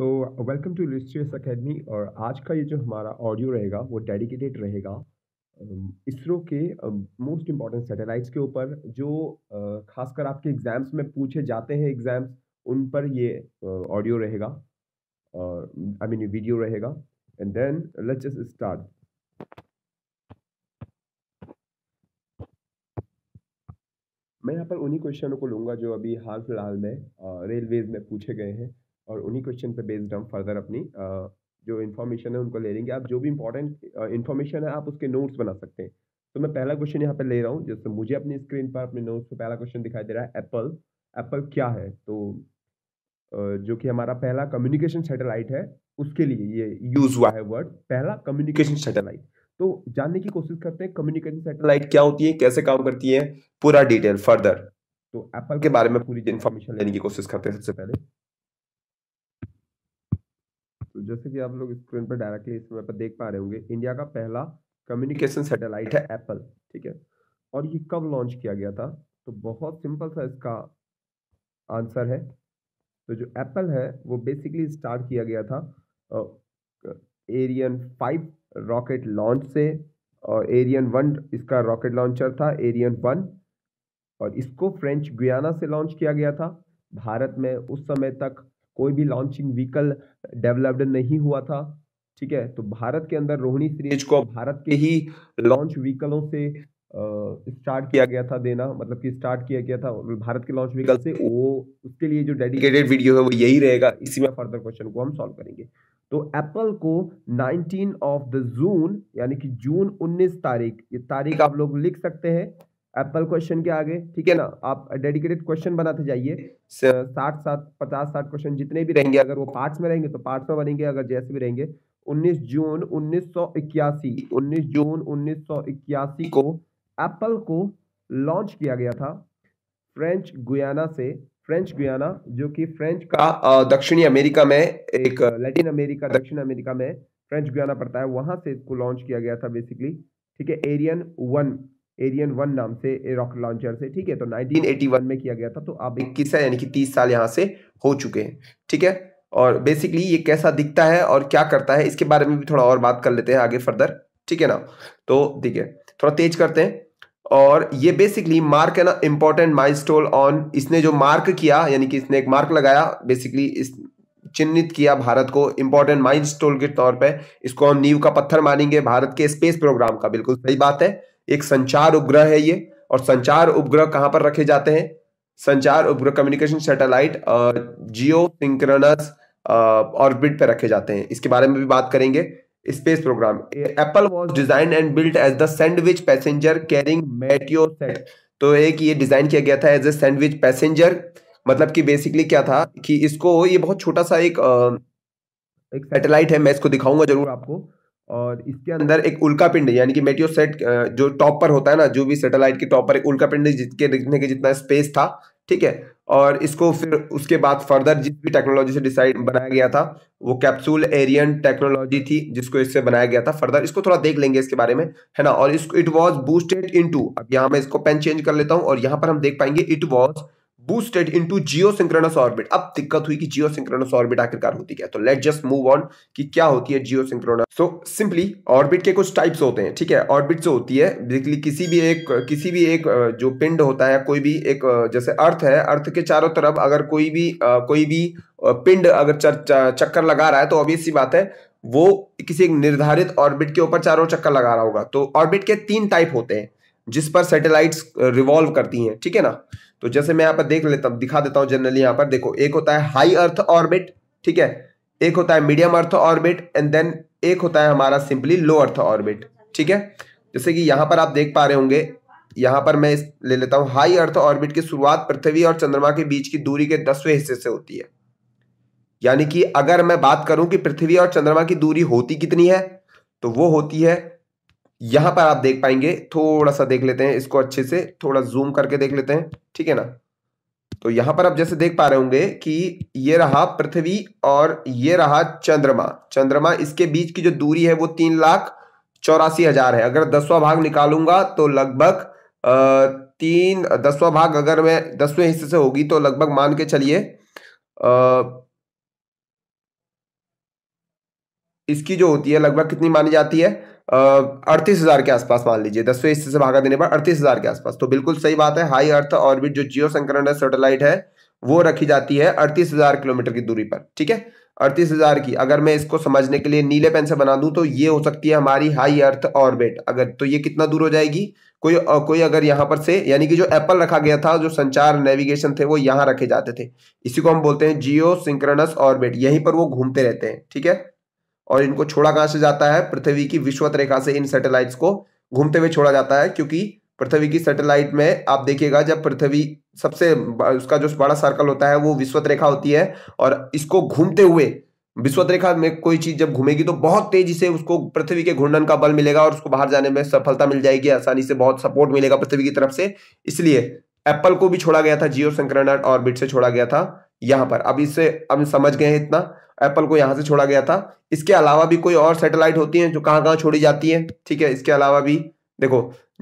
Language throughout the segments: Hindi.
so welcome to Illustrious Academy और आज का ये जो हमारा ऑडियो रहेगा वो डेडिकेटेड रहेगा इसरो के मोस्ट इम्पॉर्टेंट सैटेलाइट्स के ऊपर जो खासकर आपके एग्ज़ाम्स में पूछे जाते हैं एग्ज़ाम्स उन पर ये ऑडियो रहेगा और आई मीन वीडियो रहेगा and then let's just start मैं यहाँ पर उन्हीं क्वेश्चनों को लूँगा जो अभी हाल फिलहाल में रेलवेज में पूछे गए हैं और उन्हीं क्वेश्चन पे बेस्ड हम फर्दर अपनी जो इन्फॉर्मेशन है उनको ले लेंगे आप जो भी इंपॉर्टेंट इन्फॉर्मेशन है आप उसके नोट्स बना सकते हैं तो मैं पहला क्वेश्चन यहाँ पे ले रहा हूँ जैसे मुझे अपनी स्क्रीन पर अपने नोट्स पर पहला क्वेश्चन दिखाई दे रहा है एप्पल एप्पल क्या है तो जो कि हमारा पहला कम्युनिकेशन सेटेलाइट है उसके लिए ये यूज हुआ है वर्ड पहला कम्युनिकेशन सेटेलाइट तो जानने की कोशिश करते हैं कम्युनिकेशन सेटेलाइट क्या होती है कैसे काम करती है पूरा डिटेल फर्दर तो एप्पल के बारे में पूरी इन्फॉर्मेशन लेने की कोशिश करते हैं सबसे पहले तो जैसे कि आप लोग स्क्रीन पर डायरेक्टली इस समय पर देख पा रहे होंगे इंडिया का पहला कम्युनिकेशन सैटेलाइट है एप्पल ठीक है और ये कब लॉन्च किया गया था तो बहुत सिंपल सा इसका आंसर है तो जो एप्पल है वो बेसिकली स्टार्ट किया गया था एरियन फाइव रॉकेट लॉन्च से और एरियन वन इसका रॉकेट लॉन्चर था एरियन वन और इसको फ्रेंच गुयाना से लॉन्च किया गया था भारत में उस समय तक कोई भी लॉन्चिंग व्हीकल डेवलप्ड नहीं हुआ था ठीक है तो भारत के अंदर रोहिणी सीरीज को भारत के ही लॉन्च व्हीकलों से स्टार्ट किया गया था देना मतलब कि स्टार्ट किया गया था भारत के लॉन्च व्हीकल से वो उसके लिए जो डेडिकेटेड वीडियो है वो यही रहेगा इसी में फर्दर क्वेश्चन को हम सॉल्व करेंगे तो एप्पल को 19 ऑफ द जून यानी कि जून 19 तारीख ये तारीख आप लोग लिख सकते हैं एप्पल क्वेश्चन के आगे ठीक है ना आप डेडिकेटेड क्वेश्चन बनाते जाइए साठ सात पचास साठ क्वेश्चन जितने भी रहेंगे अगर वो पार्ट्स में रहेंगे तो पार्ट्स में बनेंगे अगर जैसे भी रहेंगे 19 जून 1981 19 जून 1981 को एप्पल को लॉन्च किया गया था फ्रेंच गुयाना से फ्रेंच गुयाना जो कि फ्रेंच का दक्षिणी अमेरिका में एक लैटिन अमेरिका दक्षिण अमेरिका में फ्रेंच गुयाना पड़ता है वहां से इसको लॉन्च किया गया था बेसिकली ठीक है एरियन वन एरियन वन नाम से रॉकेट लॉन्चर से ठीक है तो 1981 में किया गया था तो अब इक्कीस यानी कि तीस साल यहाँ से हो चुके हैं ठीक है और बेसिकली ये कैसा दिखता है और क्या करता है इसके बारे में भी थोड़ा और बात कर लेते हैं आगे फर्दर ठीक है ना तो देखिए थोड़ा तेज करते हैं और ये बेसिकली मार्क है ना इंपॉर्टेंट माइलस्टोन ऑन इसने जो मार्क किया यानी कि इसने एक मार्क लगाया बेसिकली इस चिन्हित किया भारत को इंपॉर्टेंट माइलस्टोन के तौर पे इसको हम नींव का पत्थर मानेंगे भारत के स्पेस प्रोग्राम का बिल्कुल सही बात है एक संचार उपग्रह है ये और संचार उपग्रह कहां पर रखे जाते हैं संचार उपग्रह communication satellite geosynchronous orbit पर रखे जाते हैं इसके बारे में भी बात करेंगे space program Apple was design and built as the sandwich passenger carrying Meteosat तो एक ये डिजाइन किया गया था एज ए सैंडविच पैसेंजर मतलब कि बेसिकली क्या था कि इसको ये बहुत छोटा सा एक आ, एक सैटेलाइट है मैं इसको दिखाऊंगा जरूर आपको और इसके अंदर एक उल्का पिंड यानी कि मेटियो सेट जो टॉप पर होता है ना जो भी सेटेलाइट के टॉप पर एक उल्का पिंड जिसके दिखने के जितना स्पेस था ठीक है और इसको फिर उसके बाद फर्दर जिस भी टेक्नोलॉजी से डिसाइड बनाया गया था वो कैप्सूल एरियन टेक्नोलॉजी थी जिसको इससे बनाया गया था फर्दर इसको थोड़ा देख लेंगे इसके बारे में है ना और इसको इट वॉज बूस्टेड इन अब यहाँ मैं इसको पेन चेंज कर लेता हूँ और यहाँ पर हम देख पाएंगे it was boosted into geosynchronous orbit अब दिक्कत हुई कि geosynchronous ऑर्बिट आखिरकार होती क्या तो लेट जस्ट मूव ऑन कि क्या होती है geosynchronous सो सिंपली ऑर्बिट के कुछ टाइप्स होते हैं ठीक है ऑर्बिट जो होती है बेसिकली किसी भी एक किसी भी एक जो पिंड होता है कोई भी एक जैसे अर्थ है अर्थ के चारों तरफ अगर कोई भी कोई भी पिंड अगर चक्कर लगा रहा है तो ऑब्वियस सी बात है वो किसी एक निर्धारित ऑर्बिट के ऊपर चारों चक्कर लगा रहा होगा तो ऑर्बिट के तीन टाइप होते हैं जिस पर सैटेलाइट्स रिवॉल्व करती हैं ठीक है ना तो जैसे मैं यहां पर देख लेता हूं दिखा देता हूं जनरली यहां पर देखो एक होता है हाई अर्थ ऑर्बिट ठीक है एक होता है medium earth orbit and then एक होता है हमारा सिंपली लो अर्थ ऑर्बिट ठीक है जैसे कि यहां पर आप देख पा रहे होंगे यहां पर मैं ले लेता हूं हाई अर्थ ऑर्बिट की शुरुआत पृथ्वी और चंद्रमा के बीच की दूरी के दसवें हिस्से से होती है यानी कि अगर मैं बात करूं कि पृथ्वी और चंद्रमा की दूरी होती कितनी है तो वो होती है यहां पर आप देख पाएंगे थोड़ा सा देख लेते हैं इसको अच्छे से थोड़ा जूम करके देख लेते हैं ठीक है ना तो यहां पर आप जैसे देख पा रहे होंगे कि ये रहा पृथ्वी और ये रहा चंद्रमा चंद्रमा इसके बीच की जो दूरी है वो तीन लाख चौरासी हजार है अगर दसवा भाग निकालूंगा तो लगभग तीन दसवा भाग अगर मैं दसवें हिस्से से होगी तो लगभग मान के चलिए इसकी जो होती है लगभग कितनी मानी जाती है अड़तीस हजार के आसपास मान लीजिए दसवें हिस्से से भागा देने पर अड़तीस हजार के आसपास तो बिल्कुल सही बात है हाई अर्थ ऑर्बिट जो जियो संकरण सेटेलाइट है वो रखी जाती है अड़तीस हजार किलोमीटर की दूरी पर ठीक है अड़तीस हजार की अगर मैं इसको समझने के लिए नीले पेन से बना दूं तो ये हो सकती है हमारी हाई अर्थ ऑर्बिट अगर तो ये कितना दूर हो जाएगी कोई कोई अगर यहाँ पर से यानी कि जो एप्पल रखा गया था जो संचार नेविगेशन थे वो यहाँ रखे जाते थे इसी को हम बोलते हैं जियो सिंक्रनस ऑर्बिट यहीं पर वो घूमते रहते हैं ठीक है और इनको छोड़ा कहां से जाता है पृथ्वी की विश्वत रेखा से इन सैटेलाइट्स को घूमते हुए छोड़ा जाता है क्योंकि पृथ्वी की सैटेलाइट में आप देखिएगा जब पृथ्वी सबसे उसका जो बड़ा सर्कल होता है वो विश्वत रेखा होती है और इसको घूमते हुए विश्वत रेखा में कोई चीज जब घूमेगी तो बहुत तेजी से उसको पृथ्वी के घूर्णन का बल मिलेगा और उसको बाहर जाने में सफलता मिल जाएगी आसानी से बहुत सपोर्ट मिलेगा पृथ्वी की तरफ से इसलिए एप्पल को भी छोड़ा गया था जियो संक्रमण ऑर्बिट से छोड़ा गया था यहां पर अब इससे हम समझ गए हैं इतना एप्पल को यहाँ से छोड़ा गया था इसके अलावा भी कोई और सैटेलाइट होती हैं जो कहाँ कहाँ छोड़ी जाती हैं ठीक है इसके अलावा भी देखो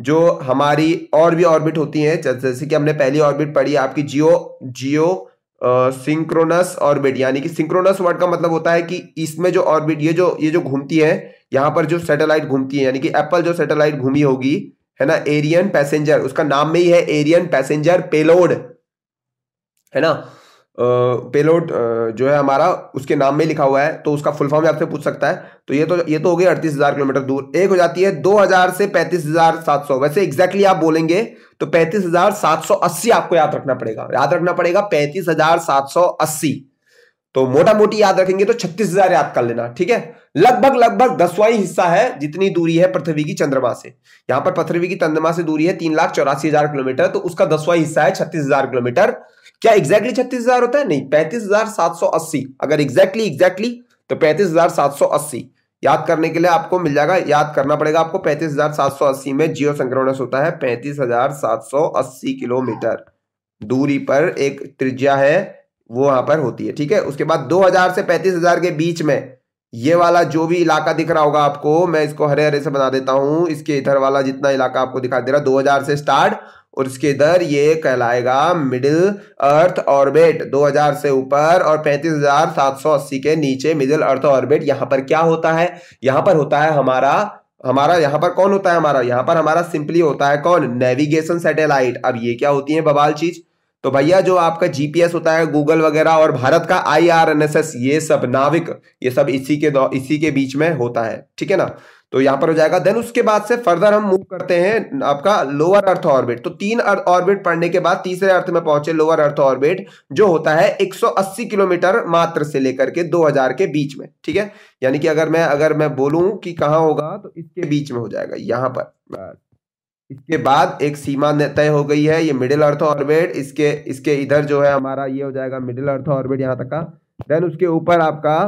जो हमारी और भी ऑर्बिट होती हैं जैसे कि हमने पहली ऑर्बिट पढ़ी आपकी जियो जियो सिंक्रोनस ऑर्बिट यानी कि सिंक्रोनस वर्ड का मतलब होता है कि इसमें जो ऑर्बिट ये जो ये जो घूमती है यहाँ पर जो सैटेलाइट घूमती है यानी कि एप्पल जो सैटेलाइट घूमी होगी है ना एरियन पैसेंजर उसका नाम में ही है एरियन पैसेंजर पेलोड है ना पेलोड जो है हमारा उसके नाम में लिखा हुआ है तो उसका फुल फॉर्म आपसे पूछ सकता है तो ये तो ये तो हो गया अड़तीस हजार किलोमीटर दूर एक हो जाती है दो हजार से पैंतीस हजार सात सौ वैसे एग्जैक्टली आप बोलेंगे तो पैंतीस हजार सात सौ अस्सी आपको याद रखना पड़ेगा याद रखना पड़ेगा पैंतीस हजार सात सौ अस्सी तो मोटा मोटी याद रखेंगे तो छत्तीस हजार याद कर लेना ठीक है लगभग लगभग दसवाई हिस्सा है जितनी दूरी है पृथ्वी की चंद्रमा से यहां पर पृथ्वी की चंद्रमा से दूरी है तीन लाख चौरासी हजार किलोमीटर तो उसका दसवाई हिस्सा है छत्तीस हजार किलोमीटर क्या एग्जैक्टली छत्तीस हजार होता है नहीं पैंतीस हजार सात सौ अस्सी अगर एग्जैक्टली एग्जैक्टली तो पैंतीस हजार सात सौ अस्सी याद करने के लिए आपको मिल जाएगा याद करना पड़ेगा आपको पैंतीस हजार सात सौ अस्सी में जियो संक्रमण होता है पैंतीस हजार सात सौ अस्सी किलोमीटर दूरी पर एक त्रिज्या है वो वहां पर होती है ठीक है उसके बाद हजार से हजार के बीच में ये वाला जो भी इलाका दिख रहा होगा आपको मैं इसको हरे हरे से बना देता हूं इसके इधर वाला जितना इलाका आपको दिखाई दे रहा है हजार से स्टार्ट और इसके इधर ये कहलाएगा मिडिल अर्थ ऑर्बिट 2000 से ऊपर और 35,780 के नीचे मिडिल अर्थ ऑर्बिट यहां पर क्या होता है यहां पर होता है हमारा हमारा यहाँ पर कौन होता है हमारा यहाँ पर हमारा सिंपली होता है कौन नेविगेशन सैटेलाइट अब ये क्या होती है बवाल चीज तो भैया जो आपका जीपीएस होता है गूगल वगैरह और भारत का आईआरएनएसएस ये सब नाविक ये सब इसी के इसी के बीच में होता है ठीक है ना तो यहां पर हो जाएगा देन उसके बाद से फर्दर हम मूव करते हैं आपका लोअर अर्थ ऑर्बिट तो तीन ऑर्बिट पढ़ने के बाद तीसरे अर्थ में पहुंचे लोअर अर्थ ऑर्बिट जो होता है 180 किलोमीटर मात्र से लेकर के 2000 के बीच में ठीक है यानी कि अगर मैं अगर मैं बोलूं कि कहां होगा तो इसके बीच में हो जाएगा यहां पर इसके बाद एक सीमा तय हो गई है ये मिडिल अर्थ ऑर्बिट इसके इसके इधर जो है हमारा ये हो जाएगा मिडिल अर्थ ऑर्बिट यहाँ तक का देन उसके ऊपर आपका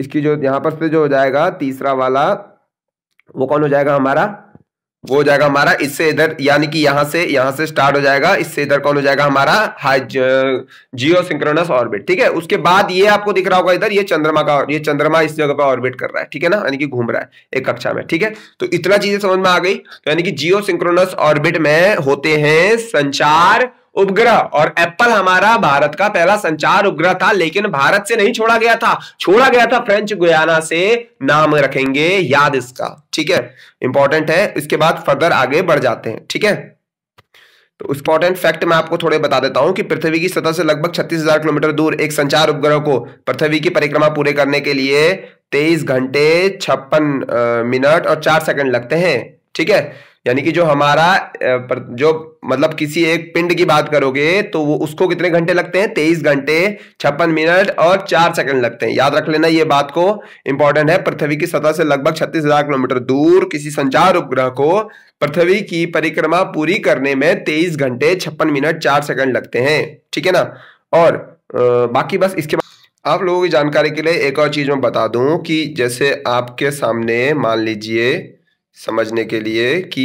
इसकी जो यहां पर से जो हो जाएगा तीसरा वाला वो कौन हो जाएगा हमारा वो हो जाएगा हमारा इससे इधर यानी कि यहां से यहां से स्टार्ट हो जाएगा इससे इधर कौन हो जाएगा हमारा हाइज जियो सिंक्रोनस ऑर्बिट ठीक है उसके बाद ये आपको दिख रहा होगा इधर ये चंद्रमा का ये चंद्रमा इस जगह पर ऑर्बिट कर रहा है ठीक है ना यानी कि घूम रहा है एक कक्षा में ठीक है तो इतना चीजें समझ में आ गई तो यानी कि जियो सिंक्रोनस ऑर्बिट में होते हैं संचार उपग्रह और एप्पल हमारा भारत का पहला संचार उपग्रह था लेकिन भारत से नहीं छोड़ा गया था छोड़ा गया था फ्रेंच गुयाना से नाम रखेंगे याद इसका ठीक है इंपॉर्टेंट है इसके बाद फर्दर आगे बढ़ जाते हैं ठीक है तो इंपॉर्टेंट फैक्ट मैं आपको थोड़े बता देता हूं कि पृथ्वी की सतह से लगभग 36,000 किलोमीटर दूर एक संचार उपग्रह को पृथ्वी की परिक्रमा पूरे करने के लिए 23 घंटे छप्पन मिनट और 4 सेकंड लगते हैं ठीक है यानी कि जो हमारा जो मतलब किसी एक पिंड की बात करोगे तो वो उसको कितने घंटे लगते हैं तेईस घंटे छप्पन मिनट और चार सेकंड लगते हैं याद रख लेना ये बात को इंपॉर्टेंट है पृथ्वी की सतह से लगभग छत्तीस हजार किलोमीटर दूर किसी संचार उपग्रह को पृथ्वी की परिक्रमा पूरी करने में तेईस घंटे छप्पन मिनट चार सेकंड लगते हैं ठीक है ना और बाकी बस इसके बाद आप लोगों की जानकारी के लिए एक और चीज मैं बता दूं कि जैसे आपके सामने मान लीजिए समझने के लिए कि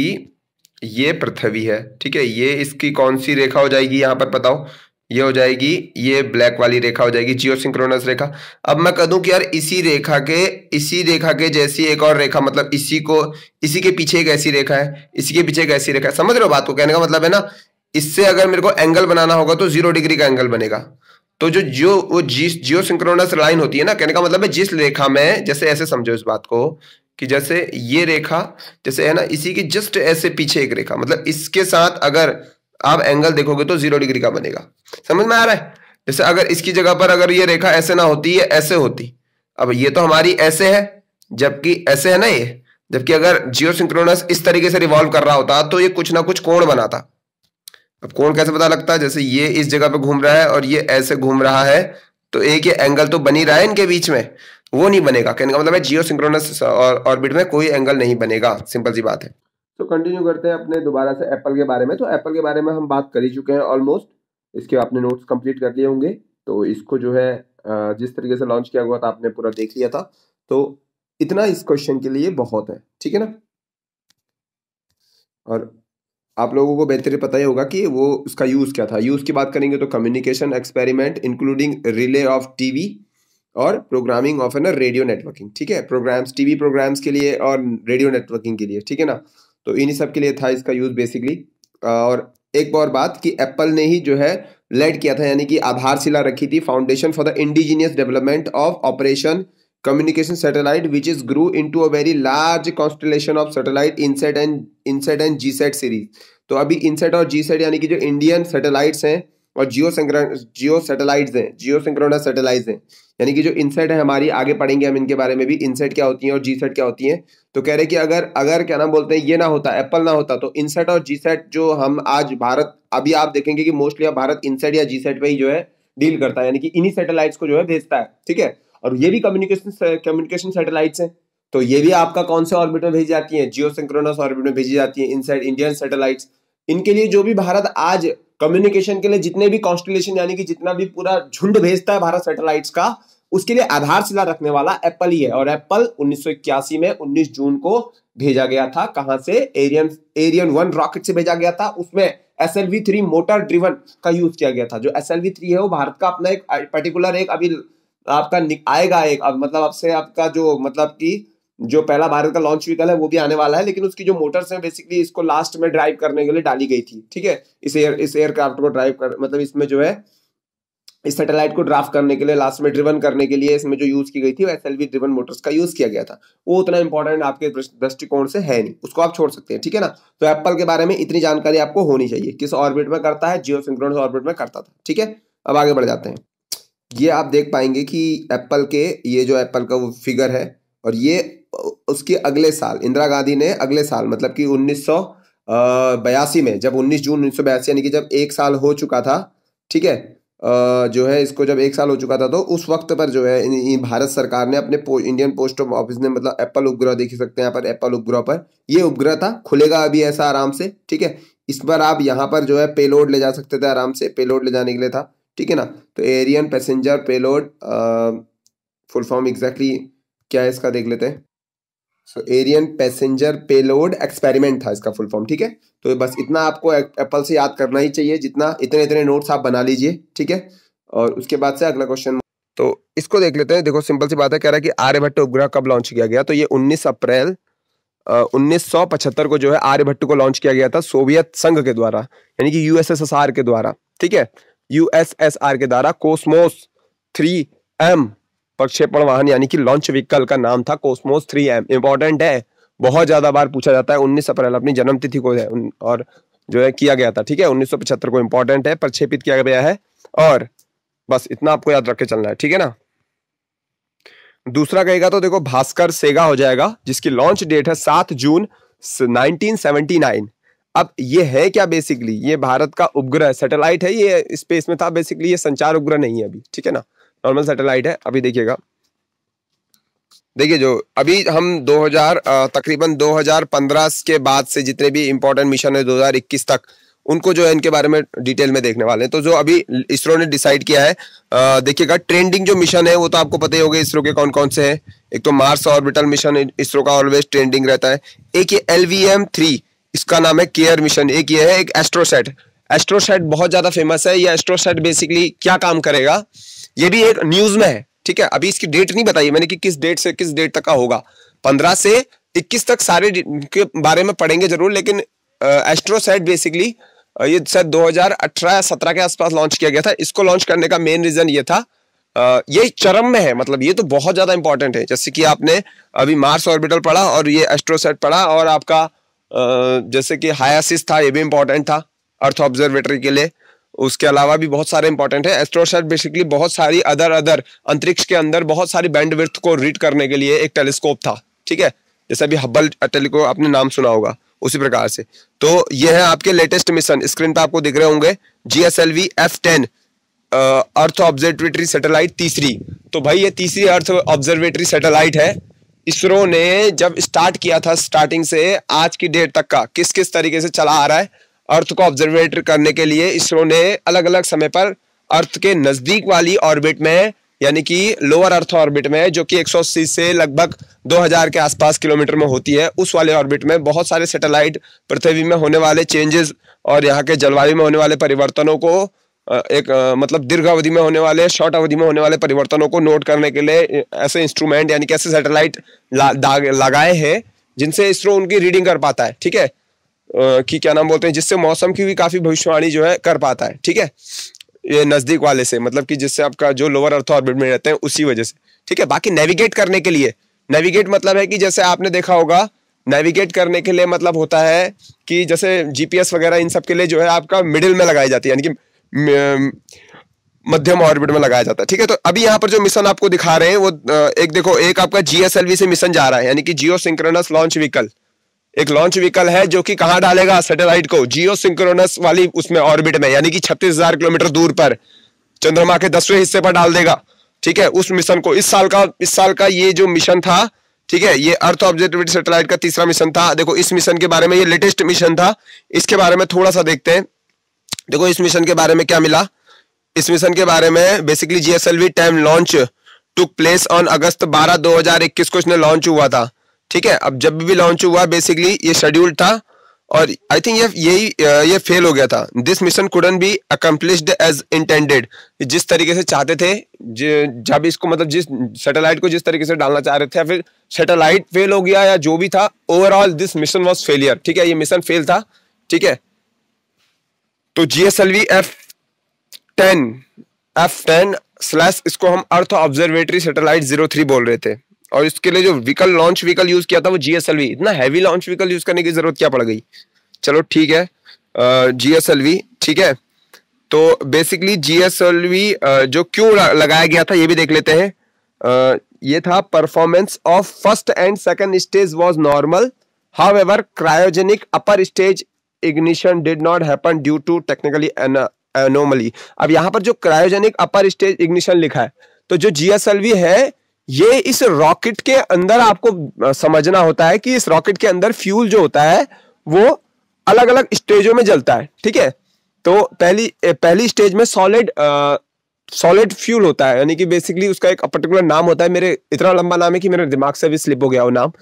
ये पृथ्वी है ठीक है ये इसकी कौन सी रेखा हो जाएगी यहाँ पर बताओ ये हो जाएगी ये ब्लैक वाली रेखा हो जाएगी जियोसिंक्रोनस रेखा अब मैं कह दूं कि यार इसी रेखा के इसी रेखा के जैसी एक और रेखा मतलब इसी को इसी के पीछे एक ऐसी रेखा है इसी के पीछे एक ऐसी रेखा है समझ रहे हो बात को कहने का मतलब है ना इससे अगर मेरे को एंगल बनाना होगा तो जीरो डिग्री का एंगल बनेगा तो जो जियो वो जियो सिंक्रोनस लाइन होती है ना कहने का मतलब है जिस रेखा में जैसे ऐसे समझो इस बात को कि जैसे ये रेखा जैसे है ना इसी के जस्ट ऐसे पीछे एक रेखा मतलब इसके साथ अगर आप एंगल देखोगे तो जीरो डिग्री का बनेगा समझ में आ रहा है जैसे अगर इसकी जगह पर अगर ये रेखा ऐसे ना होती है ऐसे होती अब ये तो हमारी ऐसे है जबकि ऐसे है ना ये जबकि अगर जियो सिंक्रोनस इस तरीके से रिवॉल्व कर रहा होता तो ये कुछ ना कुछ कोण बनाता अब कोण कैसे पता लगता है जैसे ये इस जगह पे घूम रहा है और ये ऐसे घूम रहा है तो एक ये एंगल तो बनी रहा है इनके बीच में वो नहीं बनेगा कहने का मतलब जियो सिंक्रोनस ऑर्बिट में कोई एंगल नहीं बनेगा सिंपल सी बात है तो कंटिन्यू करते हैं अपने दोबारा से एप्पल के बारे में तो एप्पल के बारे में हम बात कर ही चुके हैं ऑलमोस्ट इसके आपने नोट्स कंप्लीट कर लिए होंगे तो इसको जो है uh, जिस तरीके से लॉन्च किया हुआ था आपने पूरा देख लिया था तो इतना इस क्वेश्चन के लिए बहुत है ठीक है ना और आप लोगों को बेहतर पता ही होगा कि वो उसका यूज़ क्या था यूज़ की बात करेंगे तो communication experiment including relay of TV और programming of an radio networking ठीक है प्रोग्राम्स टीवी प्रोग्राम्स के लिए और रेडियो नेटवर्किंग के लिए ठीक है ना तो इन्हीं सब के लिए था इसका यूज़ बेसिकली और एक और बात कि एप्पल ने ही जो है लेड किया था यानी कि आधारशिला रखी थी foundation for the indigenous development of operation communication satellite which is grew in a very large constellation of satellite INSAT and INSAT and GSat series तो अभी इनसेट और GSat यानी कि जो इंडियन सैटेलाइट्स हैं और जियो जियो सैटेलाइट्स हैं जियो सेंक्रोना सैटेलाइट्स हैं यानी कि जो इनसेट है हमारी आगे पढ़ेंगे हम इनके बारे में भी इनसेट क्या होती है और जी सेट क्या होती है तो कह रहे कि अगर अगर क्या नाम बोलते हैं ये ना होता एप्पल ना होता तो इनसेट और जी सेट जो हम आज भारत अभी आप देखेंगे कि मोस्टली अब भारत इनसेट या जी सेट पर ही जो है डील करता है यानी कि इन्हीं सेटेलाइट्स को जो है भेजता है ठीक है और ये भी कम्युनिकेशन कम्युनिकेशन सेटेलाइट्स हैं तो ये भी आपका कौन से ऑर्बिट में भेजी जाती है जियो सिंक्रोनस ऑर्बिट में भेजी जाती है इनसेट इंडियन सेटेलाइट्स इनके लिए जो भी भारत आज कम्युनिकेशन के लिए जितने भी कॉन्स्टिलेशन यानी कि जितना भी पूरा झुंड भेजता है भारत सैटेलाइट का उसके लिए आधारशिला रखने वाला एप्पल ही है और एप्पल उन्नीस में 19 जून को भेजा गया था कहां से एरियन एरियन वन रॉकेट से भेजा गया था उसमें S L three motor driven का यूज किया गया था जो एस एल थ्री है वो भारत का अपना एक पर्टिकुलर एक अभी आपका आएगा एक अब मतलब आपसे आपका जो मतलब की जो पहला भारत का लॉन्च व्हीकल है वो भी आने वाला है लेकिन उसकी जो मोटर्स हैं बेसिकली इसको लास्ट में ड्राइव करने के लिए डाली गई थी ठीक है इस एयर इस एयरक्राफ्ट को ड्राइव कर मतलब इसमें जो है इस सैटेलाइट को ड्राफ्ट करने के लिए लास्ट में ड्रिवन करने के लिए इसमें जो यूज़ की गई थी वो एस एल ड्रिवन मोटर्स का यूज़ किया गया था वो उतना इंपॉर्टेंट आपके दृष्टिकोण से है नहीं उसको आप छोड़ सकते हैं ठीक है ना तो एप्पल के बारे में इतनी जानकारी आपको होनी चाहिए किस ऑर्बिट में करता है जियो सिंक्रोनस ऑर्बिट में करता था ठीक है अब आगे बढ़ जाते हैं ये आप देख पाएंगे कि एप्पल के ये जो एप्पल का वो फिगर है और ये उसके अगले साल इंदिरा गांधी ने अगले साल मतलब कि उन्नीस बयासी में जब 19 जून उन्नीस यानी कि जब एक साल हो चुका था ठीक है जो है इसको जब एक साल हो चुका था तो उस वक्त पर जो है भारत सरकार ने अपने पो, इंडियन पोस्ट ऑफिस ने मतलब एप्पल उपग्रह देख सकते हैं यहाँ पर एप्पल उपग्रह पर ये उपग्रह था खुलेगा अभी ऐसा आराम से ठीक है इस पर आप यहाँ पर जो है पेलोड ले जा सकते थे आराम से पेलोड ले जाने के लिए था ठीक है ना तो Ariane passenger payload full form exactly क्या है इसका देख लेते हैं so Ariane passenger payload experiment था इसका फुल फॉर्म ठीक है तो बस इतना आपको एप्पल से याद करना ही चाहिए जितना इतने इतने नोट्स आप बना लीजिए ठीक है और उसके बाद से अगला क्वेश्चन तो इसको देख लेते हैं देखो सिंपल सी बात है कह रहा है कि आर्यभट्ट उपग्रह कब लॉन्च किया गया तो ये 19 अप्रैल उन्नीस को जो है आर्यभट्ट को लॉन्च किया गया था सोवियत संघ के द्वारा यानी कि यूएसएसआर के द्वारा ठीक है यूएसएसआर के द्वारा कोस्मोस थ्री एम प्रक्षेपण वाहन यानी कि लॉन्च व्हीकल का नाम था कोस्मोस थ्री एम इम्पोर्टेंट है बहुत ज्यादा बार पूछा जाता है उन्नीस अप्रैल अपनी जन्म तिथि को है और जो है किया गया था ठीक है उन्नीस को इंपॉर्टेंट है प्रक्षेपित किया गया है और बस इतना आपको याद रख के चलना है ठीक है ना दूसरा कहेगा तो देखो भास्कर सेगा हो जाएगा जिसकी लॉन्च डेट है सात जून 1979 अब ये है क्या बेसिकली ये भारत का उपग्रह सैटेलाइट है ये स्पेस में था बेसिकली ये संचार उपग्रह नहीं है अभी ठीक है ना नॉर्मल सैटेलाइट है अभी देखिएगा देखिए जो अभी हम 2000 तकरीबन 2015 के बाद से जितने भी इम्पोर्टेंट मिशन है 2021 तक उनको जो है इनके बारे में डिटेल में देखने वाले हैं तो जो अभी इसरो ने डिसाइड किया है देखिएगा ट्रेंडिंग जो मिशन है वो तो आपको पता ही होगा इसरो के कौन कौन से हैं एक तो मार्स ऑर्बिटल मिशन इसरो का ऑलवेज ट्रेंडिंग रहता है एक ये एल इसका नाम है केयर मिशन एक ये है एक एस्ट्रोसेट एस्ट्रोसेट बहुत ज्यादा फेमस है ये एस्ट्रोसेट बेसिकली क्या काम करेगा ये भी एक न्यूज में है ठीक है अभी इसकी डेट नहीं बताई मैंने कि किस डेट से किस डेट तक का होगा पंद्रह से इक्कीस तक सारे के बारे में पढ़ेंगे जरूर लेकिन एस्ट्रोसेट बेसिकली ये शायद 2018 सत्रह के आसपास लॉन्च किया गया था इसको लॉन्च करने का मेन रीजन ये था ये चरम में है मतलब ये तो बहुत ज्यादा इंपॉर्टेंट है जैसे कि आपने अभी मार्स ऑर्बिटल पढ़ा और ये एस्ट्रोसेट पढ़ा और आपका जैसे कि हायासिस था ये भी इंपॉर्टेंट था अर्थ ऑब्जर्वेटरी के लिए उसके अलावा भी बहुत सारे इंपॉर्टेंट है एस्ट्रोसेट बेसिकली बहुत सारी अदर अदर अंतरिक्ष के अंदर बहुत सारी बैंडविड्थ को रीड करने के लिए एक टेलीस्कोप था ठीक है जैसे अभी हब्बल टेलीको आपने नाम सुना होगा उसी प्रकार से तो ये है आपके लेटेस्ट मिशन स्क्रीन पर आपको दिख रहे होंगे GSLV F ten earth observatory satellite तीसरी तो भाई ये तीसरी अर्थ ऑब्जर्वेटरी सैटेलाइट है इसरो ने जब स्टार्ट किया था स्टार्टिंग से आज की डेट तक का किस किस तरीके से चला आ रहा है अर्थ को ऑब्जर्वेट करने के लिए इसरो ने अलग अलग समय पर अर्थ के नज़दीक वाली ऑर्बिट में यानी कि लोअर अर्थ ऑर्बिट में जो कि 180 से लगभग 2000 के आसपास किलोमीटर में होती है उस वाले ऑर्बिट में बहुत सारे सैटेलाइट पृथ्वी में होने वाले चेंजेस और यहाँ के जलवायु में होने वाले परिवर्तनों को एक मतलब दीर्घ अवधि में होने वाले शॉर्ट अवधि में होने वाले परिवर्तनों को नोट करने के लिए ऐसे इंस्ट्रूमेंट यानी कि ऐसे सैटेलाइट लगाए हैं जिनसे इसरो उनकी रीडिंग कर पाता है ठीक है की क्या नाम बोलते हैं जिससे मौसम की भी काफी भविष्यवाणी जो है कर पाता है ठीक है ये नजदीक वाले से मतलब कि जिससे आपका जो लोअर अर्थ ऑर्बिट में रहते हैं उसी वजह से ठीक है बाकी नेविगेट करने के लिए नेविगेट मतलब है कि जैसे आपने देखा होगा नेविगेट करने के लिए मतलब होता है कि जैसे जीपीएस वगैरह इन सब के लिए जो है आपका मिडिल में लगाई जाती है यानी कि मध्यम ऑर्बिट में लगाया जाता है ठीक है तो अभी यहाँ पर जो मिशन आपको दिखा रहे हैं वो एक देखो एक आपका जीएसएलवी से मिशन जा रहा है यानी कि जियो सिंक्रोनस लॉन्च व्हीकल एक लॉन्च व्हीकल है जो कि कहाँ डालेगा सैटेलाइट को जियो सिंक्रोनस वाली उसमें ऑर्बिट में यानी कि छत्तीस किलोमीटर दूर पर चंद्रमा के दसवें हिस्से पर डाल देगा ठीक है उस मिशन को इस साल का इस साल का ये जो मिशन था ठीक है ये अर्थ ऑब्जेक्टिविटी सैटेलाइट का तीसरा मिशन था देखो इस मिशन के बारे में ये लेटेस्ट मिशन था इसके बारे में थोड़ा सा देखते हैं देखो इस मिशन के बारे में क्या मिला इस मिशन के बारे में basically GSLV time launch took place on August 12 2021 को इसने लॉन्च हुआ था ठीक है अब जब भी लॉन्च हुआ बेसिकली ये शेड्यूल था और आई थिंक ये यही ये फेल हो गया था this mission couldn't be accomplished as intended जिस तरीके से चाहते थे जब इसको मतलब जिस सैटेलाइट को जिस तरीके से डालना चाह रहे थे या फिर सैटेलाइट फेल हो गया या जो भी था overall this mission was failure ठीक है ये मिशन फेल था ठीक है तो GSLV F ten F ten slash इसको हम earth observatory satellite zero three बोल रहे थे और इसके लिए जो व्हीकल लॉन्च व्हीकल यूज किया था वो जीएसएलवी इतना हैवी लॉन्च व्हीकल यूज करने की जरूरत क्या पड़ गई चलो ठीक है जीएसएलवी ठीक है तो बेसिकली जीएसएलवी जो क्यों लगाया गया था ये भी देख लेते हैं ये था performance of first and second stage was normal however cryogenic upper stage ignition did not happen due to technically anomaly अब यहां पर जो क्रायोजेनिक अपर स्टेज इग्निशन लिखा है तो जो जीएसएलवी है ये इस रॉकेट के अंदर आपको समझना होता है कि इस रॉकेट के अंदर फ्यूल जो होता है वो अलग अलग स्टेजों में जलता है ठीक है तो पहली पहली स्टेज में सॉलिड सॉलिड फ्यूल होता है यानी कि बेसिकली उसका एक पर्टिकुलर नाम होता है मेरे इतना लंबा नाम है कि मेरे दिमाग से भी स्लिप हो गया वो नाम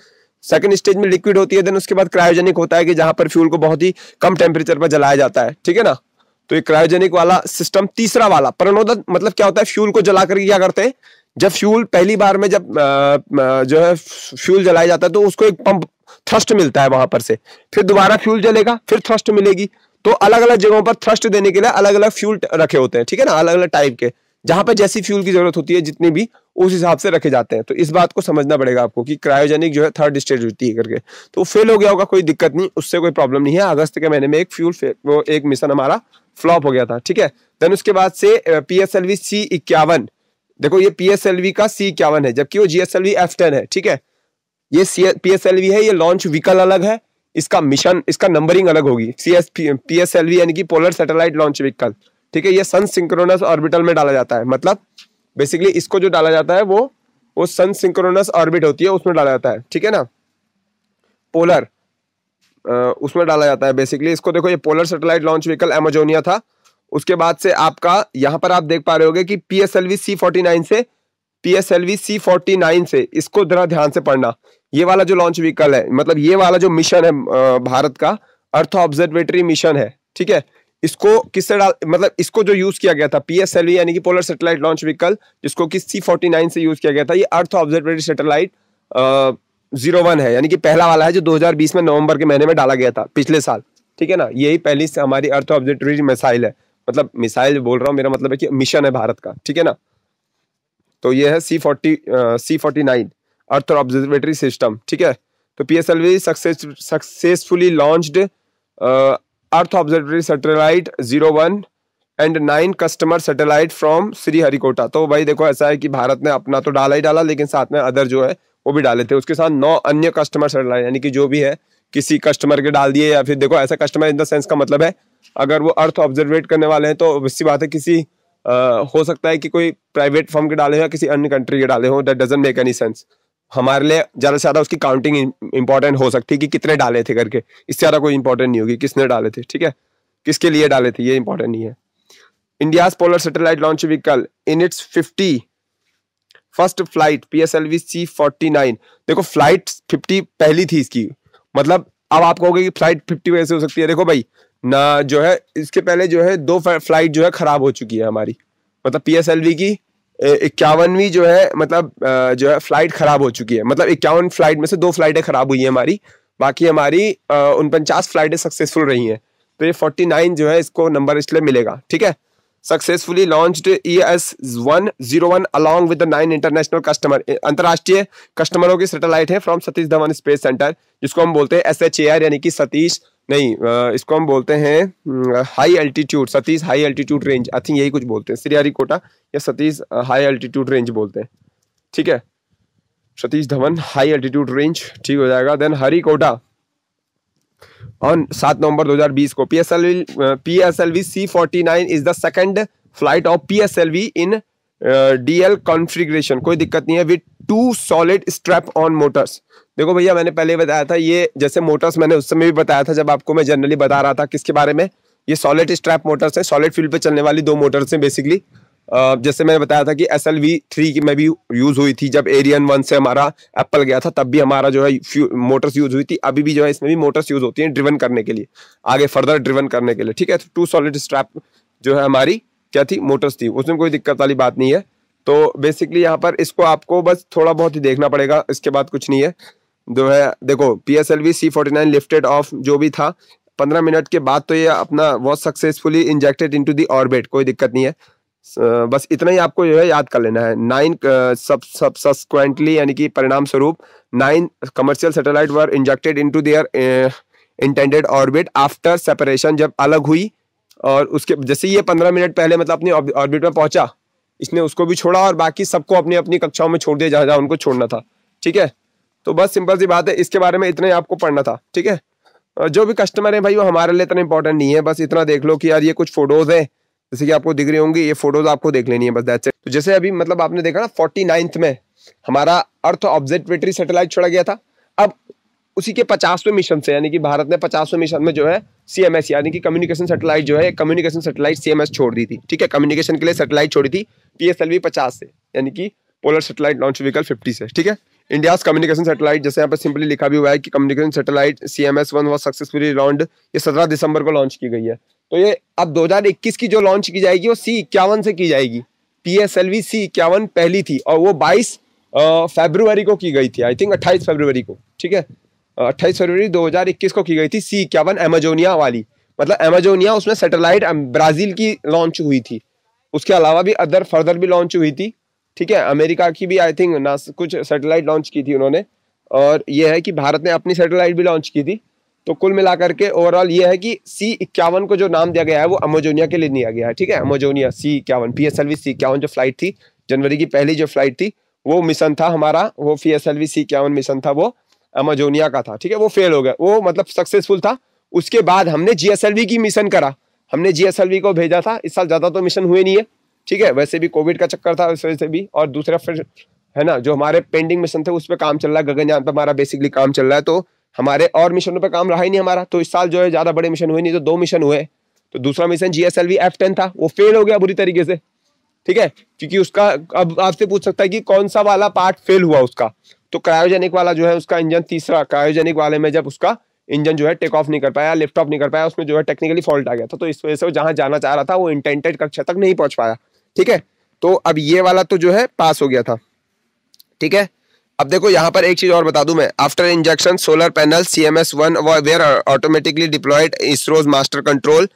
सेकंड स्टेज में लिक्विड होती है देन उसके बाद क्रायोजेनिक होता है कि जहां पर फ्यूल को बहुत ही कम टेम्परेचर पर जलाया जाता है ठीक है ना तो ये क्रायोजेनिक वाला सिस्टम तीसरा वाला प्रणोदन मतलब क्या होता है फ्यूल को जला करके क्या करते हैं जब फ्यूल पहली बार में जब जो है फ्यूल जलाया जाता है तो उसको एक पंप थ्रस्ट मिलता है वहां पर से फिर दोबारा फ्यूल जलेगा फिर थ्रस्ट मिलेगी तो अलग अलग जगहों पर थ्रस्ट देने के लिए अलग अलग फ्यूल रखे होते हैं ठीक है ना अलग अलग टाइप के जहां पर जैसी फ्यूल की जरूरत होती है जितनी भी उस हिसाब से रखे जाते हैं तो इस बात को समझना पड़ेगा आपको कि क्रायोजेनिक जो है थर्ड स्टेज होती है करके तो फेल हो गया होगा कोई दिक्कत नहीं उससे कोई प्रॉब्लम नहीं है अगस्त के महीने में एक फ्यूल वो एक मिशन हमारा फ्लॉप हो गया था ठीक है देन उसके बाद से P S L V C इक्यावन देखो ये पीएसएलवी का सी इक्यावन है जबकि वो जीएसएलवी एफ टेन है ठीक है ये पीएसएलवी है ये लॉन्च व्हीकल अलग है इसका मिशन इसका नंबरिंग अलग होगी C S P S L V यानी कि पोलर सैटेलाइट लॉन्च व्हीकल ठीक है ये सन सिंक्रोनस ऑर्बिटल में डाला जाता है मतलब बेसिकली इसको जो डाला जाता है वो वो सन सिंक्रोनस ऑर्बिट होती है उसमें डाला जाता है ठीक है ना पोलर उसमें डाला जाता है बेसिकली इसको देखो ये polar satellite launch vehicle Amazonia था उसके बाद से आपका यहां पर आप देख पा रहे होगे कि P S L V C forty nine से P S L V C forty nine से इसको जरा ध्यान से पढ़ना ये वाला जो लॉन्च व्हीकल है मतलब ये वाला जो मिशन है भारत का अर्थ ऑब्जर्वेटरी मिशन है ठीक है इसको किससे डाल मतलब इसको जो यूज किया गया था पीएसएलवी यानी कि पोलर सैटेलाइट लॉन्च व्हीकल जिसको कि सी फोर्टी नाइन से यूज किया गया था ये earth observatory satellite zero one है यानी कि पहला वाला है जो 2020 में नवंबर के महीने में डाला गया था पिछले साल ठीक है ना यही पहली से हमारी अर्थ ऑब्जर्वेटरी मिसाइल है मतलब मिसाइल बोल रहा हूँ मेरा मतलब है कि मिशन है भारत का ठीक है ना तो ये है C forty C forty nine earth observatory system ठीक है तो P S L V successfully launched earth observatory satellite zero one and nine customer satellite from Sriharikota तो भाई देखो ऐसा है कि भारत ने अपना तो डाला ही डाला लेकिन साथ में अदर जो है वो भी डाले थे उसके साथ नौ अन्य कस्टमर सेटेलाइट यानी कि जो भी है किसी कस्टमर के डाल दिए या फिर देखो ऐसा कस्टमर इन द सेंस का मतलब है अगर वो अर्थ ऑब्जर्वेट करने वाले हैं तो इसकी बात है किसी आ, हो सकता है कि कोई प्राइवेट फॉर्म के डाले हो या किसी अन्य कंट्री के डाले हो that doesn't make any sense हमारे लिए ज़्यादा से ज़्यादा उसकी काउंटिंग इंपॉर्टेंट हो सकती है कि कितने डाले थे करके इससे ज़्यादा कोई इंपॉर्टेंट नहीं होगी किसने डाले थे ठीक है किसके लिए डाले थे ये इंपॉर्टेंट नहीं है India's polar satellite launch vehicle in its fifty first flight P S L V C forty nine देखो फ्लाइट फिफ्टी पहली थी इसकी मतलब अब आप कहोगे कि फ्लाइट फिफ्टी वैसे हो सकती है देखो भाई ना जो है इसके पहले जो है दो फ्लाइट जो है खराब हो चुकी है हमारी मतलब पीएसएलवी की इक्यावनवी जो है मतलब जो है फ्लाइट खराब हो चुकी है मतलब इक्यावन फ्लाइट में से दो फ्लाइटें खराब हुई हैं हमारी बाकी हमारी उनपचास फ्लाइटें सक्सेसफुल रही हैं तो ये फोर्टी नाइन जो है इसको नंबर इसलिए मिलेगा ठीक है successfully launched E S one zero one along with nine international customer अंतर्राष्ट्रीय कस्टमरों की सैटेलाइट है from Satish Dhawan space centre जिसको हम बोलते हैं एस एच ए आर यानी कि सतीश नहीं इसको हम बोलते हैं high altitude Satish high altitude range I think यही कुछ बोलते हैं कोटा या सतीश हाई अल्टीट्यूड रेंज बोलते हैं ठीक है Satish Dhawan high altitude range ठीक हो जाएगा देन हरिकोटा on सात नवंबर 2020 को PSLV PSLV PSLV C49 is the second flight of PSLV in DL configuration कोई दिक्कत नहीं है with two solid strap on motors देखो भैया मैंने पहले बताया था ये जैसे मोटर्स मैंने उस समय भी बताया था जब आपको मैं जनरली बता रहा था किसके बारे में ये सॉलिड स्ट्रैप मोटर्स है सॉलिड फील्ड पर चलने वाली दो मोटर्स हैं बेसिकली जैसे मैंने बताया था कि एस एल वी थ्री में भी यूज़ हुई थी जब एरियन वन से हमारा एप्पल गया था तब भी हमारा जो है मोटर्स यूज़ हुई थी अभी भी जो है इसमें भी मोटर्स यूज़ होती हैं ड्रिवन करने के लिए आगे फर्दर ड्रिवन करने के लिए ठीक है तो टू सॉलिड स्ट्रैप जो है हमारी क्या थी मोटर्स थी उसमें कोई दिक्कत वाली बात नहीं है तो बेसिकली यहाँ पर इसको आपको बस थोड़ा बहुत ही देखना पड़ेगा इसके बाद कुछ नहीं है जो है देखो P S L V C forty nine lifted off जो भी था पंद्रह मिनट के बाद तो ये अपना बहुत successfully injected into the orbit कोई दिक्कत नहीं है बस इतना ही आपको जो है याद कर लेना है नाइन सब सब सब्सक्वेंटली यानी कि परिणाम स्वरूप nine commercial satellite were injected into their intended orbit after separation जब अलग हुई और उसके जैसे ये पंद्रह मिनट पहले मतलब अपनी ऑर्बिट में पहुंचा इसने उसको भी छोड़ा और बाकी सबको अपनी अपनी कक्षाओं में छोड़ दिया जहाँ जहाँ उनको छोड़ना था ठीक है तो बस सिंपल सी बात है इसके बारे में इतना ही आपको पढ़ना था ठीक है जो भी कस्टमर है भाई वो हमारे लिए इतना इंपॉर्टेंट नहीं है बस इतना देख लो कि यार ये कुछ फोटोज़ हैं जैसे कि आपको दिख रही होंगी ये फोटोज आपको देख लेनी है बस दैट्स तो जैसे अभी मतलब आपने देखा ना फोर्टी में हमारा अर्थ ऑब्जर्वेटरी सैटेलाइट छोड़ा गया था अब उसी के पचासवें मिशन से यानी कि भारत ने पचासवें मिशन में जो है सीएमएस यानी कि कम्युनिकेशन सैटेलाइट जो है कम्युनिकेशन सैटेलाइट सीएमएस छोड़ दी थी ठीक है कम्युनिकेशन के लिए सैटेलाइट छोड़ी थी पीएसएलवी पचास से यानी कि polar satellite launch vehicle fifty से ठीक है इंडिया कम्युनिकेशन सैटेलाइट जैसे यहाँ पर सिंपली लिखा भी हुआ है कि communication satellite C M S one was successfully launch ये सत्रह दिसंबर को लॉन्च की गई है तो ये अब 2021 की जो लॉन्च की जाएगी वो सी इक्यावन से की जाएगी P S L V C इक्यावन पहली थी और वो 22 फरवरी को की गई थी आई थिंक 28 फरवरी को ठीक है 28 फरवरी 2021 को की गई थी सी इक्यावन एमेजोनिया वाली मतलब एमेजोनिया उसमें सेटेलाइट ब्राज़ील की लॉन्च हुई थी उसके अलावा भी अदर फर्दर भी लॉन्च हुई थी ठीक है अमेरिका की भी आई थिंक ना कुछ सेटेलाइट लॉन्च की थी उन्होंने और ये है कि भारत ने अपनी सेटेलाइट भी लॉन्च की थी तो कुल मिलाकर के ओवरऑल ये है कि सी इक्यावन को जो नाम दिया गया है वो अमेजोनिया के लिए दिया गया है ठीक है अमेजोनिया सी इक्यावन P S L V C इक्यावन जो फ्लाइट थी जनवरी की पहली जो फ्लाइट थी वो मिशन था हमारा वो P S L V C इक्यावन मिशन था वो अमेजोनिया का था ठीक है वो फेल हो गया वो मतलब सक्सेसफुल था उसके बाद हमने जी की मिशन करा हमने जी को भेजा था इस साल ज़्यादा तो मिशन हुए नहीं है ठीक है वैसे भी कोविड का चक्कर था उस वजह से भी और दूसरा फिर है ना जो हमारे पेंडिंग मिशन थे उस पर काम चल रहा है गगनयान पर हमारा बेसिकली काम चल रहा है तो हमारे और मिशनों पर काम रहा ही नहीं हमारा तो इस साल जो है ज़्यादा बड़े मिशन हुए नहीं तो दो मिशन हुए तो दूसरा मिशन जी एस था वो फेल हो गया बुरी तरीके से ठीक है क्योंकि उसका अब आपसे पूछ सकता है कि कौन सा वाला पार्ट फेल हुआ उसका तो क्रायोजेनिक वाला जो है उसका इंजन तीसरा क्रायोजेनिक वाले में जब उसका इंजन जो है टेक ऑफ नहीं कर पाया लिफ्ट ऑफ नहीं कर पाया उसमें जो है टेक्निकली फॉल्ट आ गया था तो इस वजह से वो जहां जाना चाह रहा था वो इंटेंटेड कक्षा तक नहीं पहुंच पाया ठीक है तो अब ये वाला तो जो है पास हो गया था ठीक है अब देखो यहाँ पर एक चीज और बता दू मैं after injection solar panel C M S one were automatically deployed ISRO's master control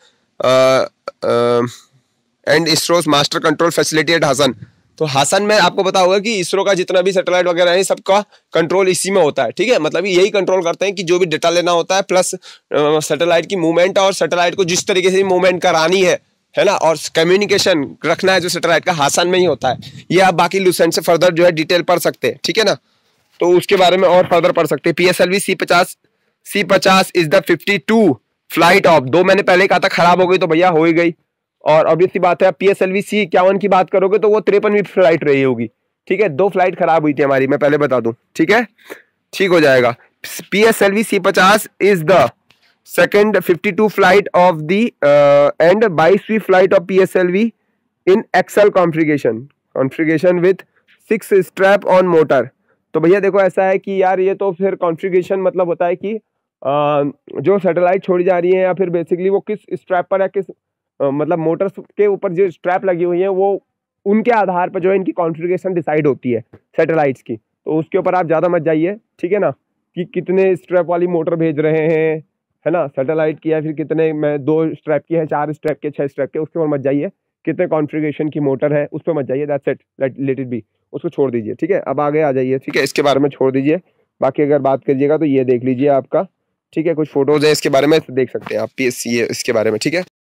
and ISRO's master control facility at Hassan तो हासन में आपको पता होगा कि इसरो का जितना भी सैटेलाइट वगैरह है सबका कंट्रोल इसी में होता है ठीक है मतलब यही कंट्रोल करते हैं कि जो भी डेटा लेना होता है प्लस सैटेलाइट uh, की मूवमेंट और सैटेलाइट को जिस तरीके से मूवमेंट करानी है है ना और कम्युनिकेशन रखना है जो सैटेलाइट का हासन में ही होता है ये आप बाकी लूसेंट से फर्दर जो है डिटेल पढ़ सकते हैं ठीक है ना तो उसके बारे में और फर्दर पढ़ सकते हैं P S L V C पचास सी पचास is the fifty two flight of दो मैंने पहले कहा था खराब हो गई तो भैया हो ही गई और ऑब्वियस सी बात है P S L V C इक्यावन की बात करोगे तो वो तिरपनवीं फ्लाइट रही होगी ठीक है दो फ्लाइट खराब हुई थी हमारी मैं पहले बता दूं ठीक है ठीक हो जाएगा P S L V C पचास is the second fifty two flight of the and बाईसवीं flight of P S L V in XL configuration configuration with six strap on motor तो भैया देखो ऐसा है कि यार ये तो फिर कॉन्फ़िगरेशन मतलब होता है कि आ, जो सैटेलाइट छोड़ी जा रही है या फिर बेसिकली वो किस स्ट्रैप पर या किस आ, मतलब मोटर्स के ऊपर जो स्ट्रैप लगी हुई है वो उनके आधार पर जो है इनकी कॉन्फ़िगरेशन डिसाइड होती है सैटेलाइट्स की तो उसके ऊपर आप ज़्यादा मत जाइए ठीक है ना कि कितने स्ट्रैप वाली मोटर भेज रहे हैं है ना सैटेलाइट की या फिर कितने मैं दो स्ट्रैप की है चार स्ट्रैप के छः स्ट्रैप के उसके ऊपर मत जाइए कितने कॉन्फ़िगरेशन की मोटर है उस पर मत जाइए that's it let it be उसको छोड़ दीजिए ठीक है अब आगे आ जाइए ठीक है इसके बारे में छोड़ दीजिए बाकी अगर बात करिएगा तो ये देख लीजिए आपका ठीक है कुछ फोटोज़ है इसके बारे में तो देख सकते हैं आप पी ये इसके बारे में ठीक है